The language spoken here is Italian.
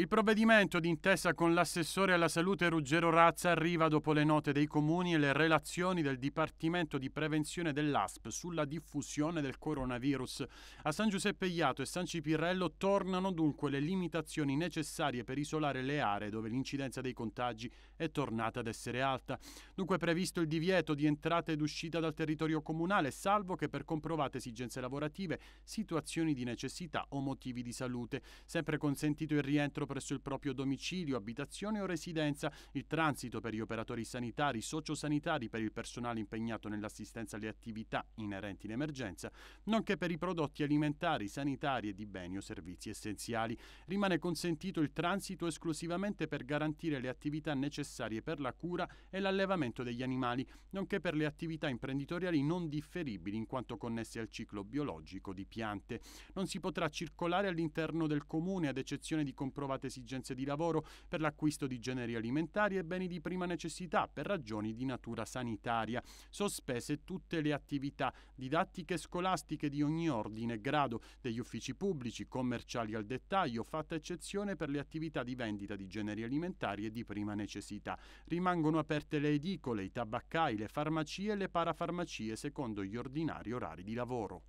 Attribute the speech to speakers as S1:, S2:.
S1: Il provvedimento d'intesa con l'assessore alla salute Ruggero Razza arriva dopo le note dei comuni e le relazioni del Dipartimento di Prevenzione dell'ASP sulla diffusione del coronavirus. A San Giuseppe Iato e San Cipirrello tornano dunque le limitazioni necessarie per isolare le aree dove l'incidenza dei contagi è tornata ad essere alta. Dunque è previsto il divieto di entrata ed uscita dal territorio comunale, salvo che per comprovate esigenze lavorative, situazioni di necessità o motivi di salute. Sempre consentito il rientro presso il proprio domicilio, abitazione o residenza, il transito per gli operatori sanitari, sociosanitari, per il personale impegnato nell'assistenza alle attività inerenti l'emergenza, nonché per i prodotti alimentari, sanitari e di beni o servizi essenziali. Rimane consentito il transito esclusivamente per garantire le attività necessarie per la cura e l'allevamento degli animali, nonché per le attività imprenditoriali non differibili in quanto connesse al ciclo biologico di piante. Non si potrà circolare all'interno del comune ad eccezione di comprovazioni rinnovate esigenze di lavoro, per l'acquisto di generi alimentari e beni di prima necessità per ragioni di natura sanitaria. Sospese tutte le attività didattiche e scolastiche di ogni ordine e grado, degli uffici pubblici, commerciali al dettaglio, fatta eccezione per le attività di vendita di generi alimentari e di prima necessità. Rimangono aperte le edicole, i tabaccai, le farmacie e le parafarmacie secondo gli ordinari orari di lavoro.